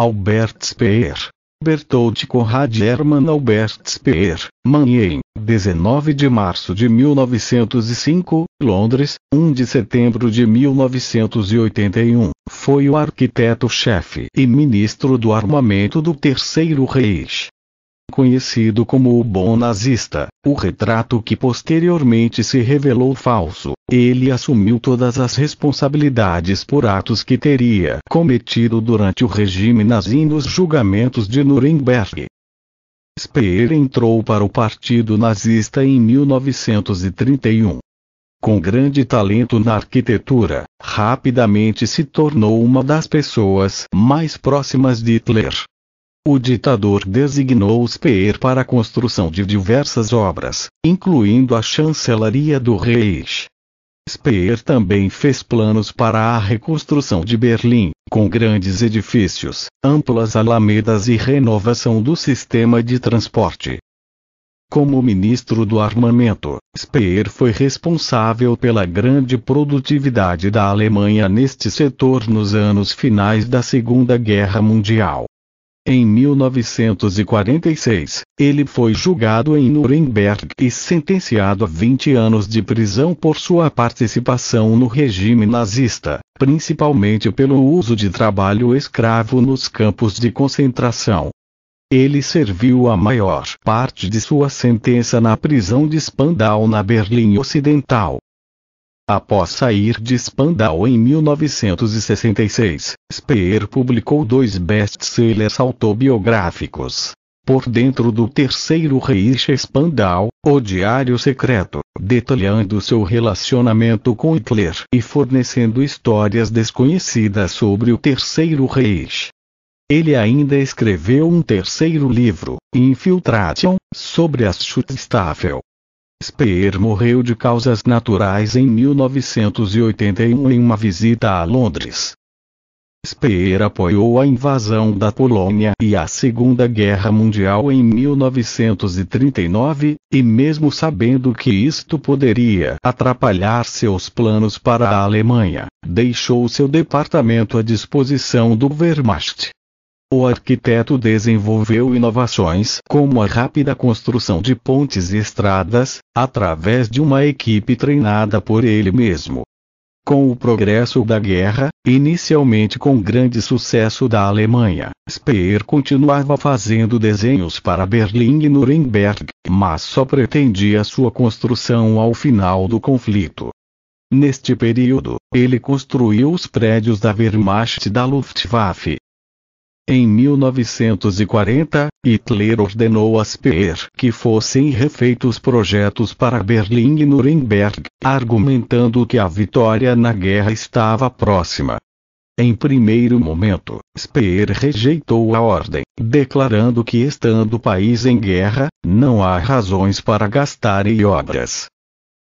Albert Speer. Bertolt Conrad Hermann Albert Speer, Manheim, 19 de março de 1905, Londres, 1 de setembro de 1981, foi o arquiteto-chefe e ministro do armamento do Terceiro Reich. Conhecido como o Bom Nazista, o retrato que posteriormente se revelou falso ele assumiu todas as responsabilidades por atos que teria cometido durante o regime nazi nos julgamentos de Nuremberg. Speer entrou para o Partido Nazista em 1931. Com grande talento na arquitetura, rapidamente se tornou uma das pessoas mais próximas de Hitler. O ditador designou Speer para a construção de diversas obras, incluindo a chancelaria do Reich, Speer também fez planos para a reconstrução de Berlim, com grandes edifícios, amplas alamedas e renovação do sistema de transporte. Como ministro do armamento, Speer foi responsável pela grande produtividade da Alemanha neste setor nos anos finais da Segunda Guerra Mundial. Em 1946, ele foi julgado em Nuremberg e sentenciado a 20 anos de prisão por sua participação no regime nazista, principalmente pelo uso de trabalho escravo nos campos de concentração. Ele serviu a maior parte de sua sentença na prisão de Spandau na Berlim Ocidental. Após sair de Spandau em 1966, Speer publicou dois best-sellers autobiográficos. Por dentro do terceiro Reich Spandau, o Diário Secreto, detalhando seu relacionamento com Hitler e fornecendo histórias desconhecidas sobre o terceiro Reich. Ele ainda escreveu um terceiro livro, Infiltration, sobre as Schutzstaffel, Speer morreu de causas naturais em 1981 em uma visita a Londres. Speer apoiou a invasão da Polônia e a Segunda Guerra Mundial em 1939, e mesmo sabendo que isto poderia atrapalhar seus planos para a Alemanha, deixou seu departamento à disposição do Wehrmacht. O arquiteto desenvolveu inovações como a rápida construção de pontes e estradas, através de uma equipe treinada por ele mesmo. Com o progresso da guerra, inicialmente com grande sucesso da Alemanha, Speer continuava fazendo desenhos para Berlim e Nuremberg, mas só pretendia sua construção ao final do conflito. Neste período, ele construiu os prédios da Wehrmacht e da Luftwaffe, em 1940, Hitler ordenou a Speer que fossem refeitos projetos para Berlim e Nuremberg, argumentando que a vitória na guerra estava próxima. Em primeiro momento, Speer rejeitou a ordem, declarando que estando o país em guerra, não há razões para gastar em obras.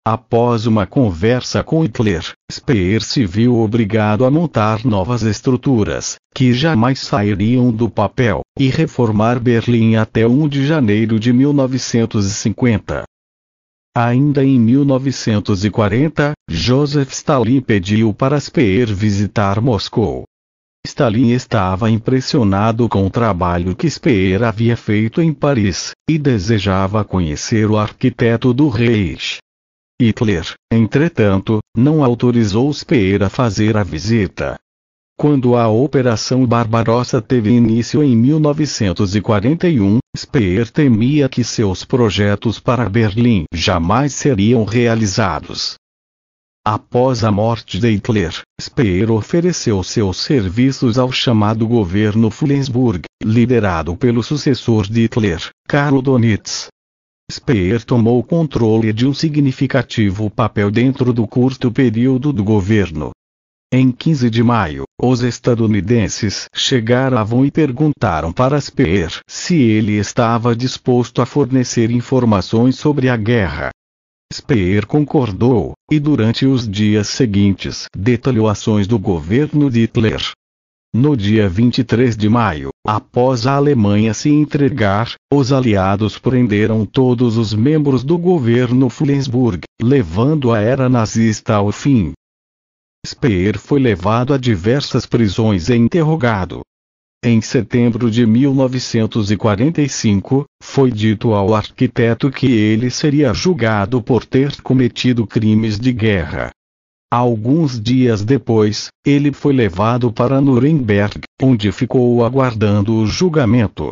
Após uma conversa com Hitler, Speer se viu obrigado a montar novas estruturas, que jamais sairiam do papel, e reformar Berlim até 1 de janeiro de 1950. Ainda em 1940, Joseph Stalin pediu para Speer visitar Moscou. Stalin estava impressionado com o trabalho que Speer havia feito em Paris, e desejava conhecer o arquiteto do Reich. Hitler, entretanto, não autorizou Speer a fazer a visita. Quando a Operação Barbarossa teve início em 1941, Speer temia que seus projetos para Berlim jamais seriam realizados. Após a morte de Hitler, Speer ofereceu seus serviços ao chamado governo Flensburg, liderado pelo sucessor de Hitler, Karl Donitz. Speer tomou controle de um significativo papel dentro do curto período do governo. Em 15 de maio, os estadunidenses chegaram e perguntaram para Speer se ele estava disposto a fornecer informações sobre a guerra. Speer concordou, e durante os dias seguintes detalhou ações do governo de Hitler, no dia 23 de maio, após a Alemanha se entregar, os aliados prenderam todos os membros do governo Flensburg, levando a era nazista ao fim. Speer foi levado a diversas prisões e interrogado. Em setembro de 1945, foi dito ao arquiteto que ele seria julgado por ter cometido crimes de guerra, Alguns dias depois, ele foi levado para Nuremberg, onde ficou aguardando o julgamento.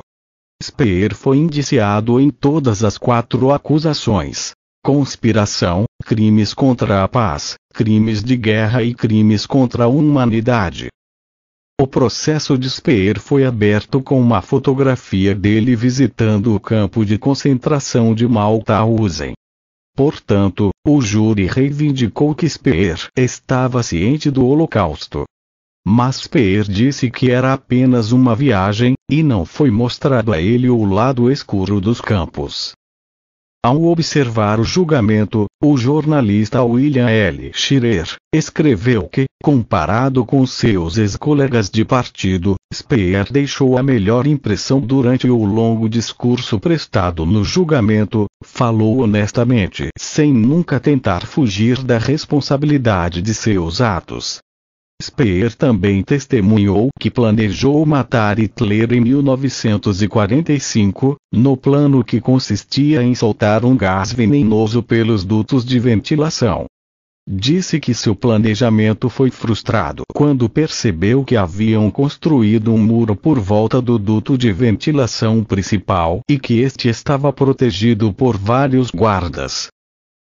Speer foi indiciado em todas as quatro acusações: conspiração, crimes contra a paz, crimes de guerra e crimes contra a humanidade. O processo de Speer foi aberto com uma fotografia dele visitando o campo de concentração de Mauthausen. Portanto, o júri reivindicou que Speer estava ciente do Holocausto. Mas Speer disse que era apenas uma viagem, e não foi mostrado a ele o lado escuro dos campos. Ao observar o julgamento, o jornalista William L. Schirer escreveu que, comparado com seus ex-colegas de partido, Speer deixou a melhor impressão durante o longo discurso prestado no julgamento, falou honestamente sem nunca tentar fugir da responsabilidade de seus atos, Speer também testemunhou que planejou matar Hitler em 1945, no plano que consistia em soltar um gás venenoso pelos dutos de ventilação. Disse que seu planejamento foi frustrado quando percebeu que haviam construído um muro por volta do duto de ventilação principal e que este estava protegido por vários guardas.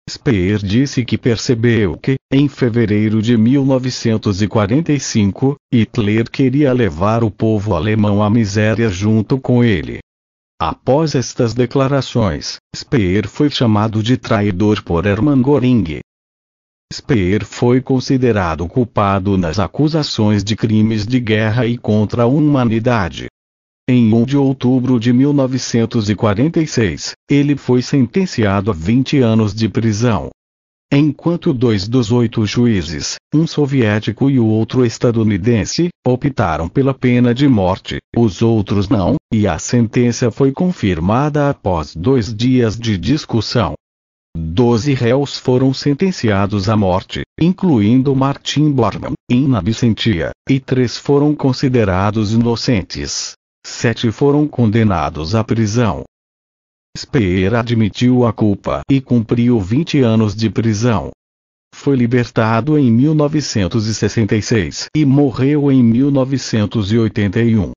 Speer disse que percebeu que, em fevereiro de 1945, Hitler queria levar o povo alemão à miséria junto com ele. Após estas declarações, Speer foi chamado de traidor por Hermann Göring. Speer foi considerado culpado nas acusações de crimes de guerra e contra a humanidade. Em 1 de outubro de 1946, ele foi sentenciado a 20 anos de prisão enquanto dois dos oito juízes, um soviético e o outro estadunidense, optaram pela pena de morte, os outros não, e a sentença foi confirmada após dois dias de discussão. Doze réus foram sentenciados à morte, incluindo Martin Bormann, in absentia, e três foram considerados inocentes. Sete foram condenados à prisão, Speer admitiu a culpa e cumpriu 20 anos de prisão. Foi libertado em 1966 e morreu em 1981.